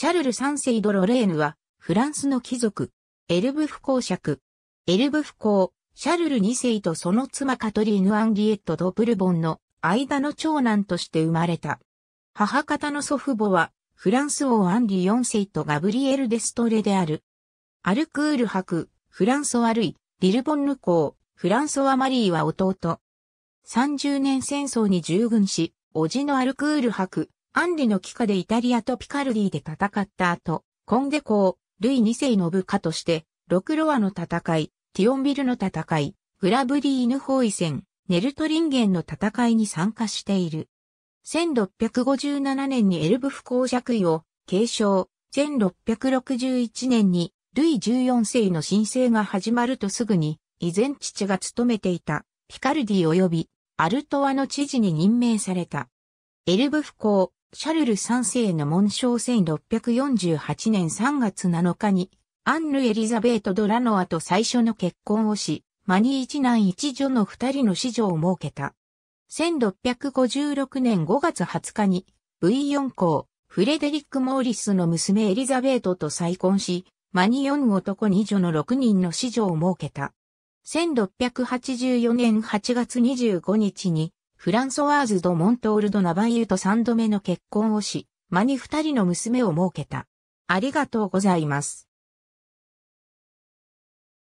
シャルル三世ドロレーヌは、フランスの貴族、エルブフ公爵。エルブフ公、シャルル二世とその妻カトリーヌ・アンリエットド・ブルボンの間の長男として生まれた。母方の祖父母は、フランス王アンリ4世とガブリエル・デストレである。アルクール伯、フランソワ・ルイ、リルボンヌ公、フランソワ・マリーは弟。30年戦争に従軍し、叔父のアルクール伯、アンデの帰化でイタリアとピカルディで戦った後、コンデ公、ルイ2世の部下として、ロクロアの戦い、ティオンビルの戦い、グラブリーヌ包囲戦、ネルトリンゲンの戦いに参加している。1657年にエルブ不公爵位を継承、1661年にルイ14世の申請が始まるとすぐに、依然父が務めていたピカルディ及びアルトワの知事に任命された。エルブ不公、シャルル3世の紋章1648年3月7日に、アンヌ・エリザベート・ドラノアと最初の結婚をし、マニ一男一女の二人の子女を設けた。1656年5月20日に、V4 公、フレデリック・モーリスの娘エリザベートと再婚し、マニ4男2女の6人の子女を設けた。1684年8月25日に、フランソワーズ・ド・モントール・ド・ナバイユと三度目の結婚をし、間に二人の娘を設けた。ありがとうございます。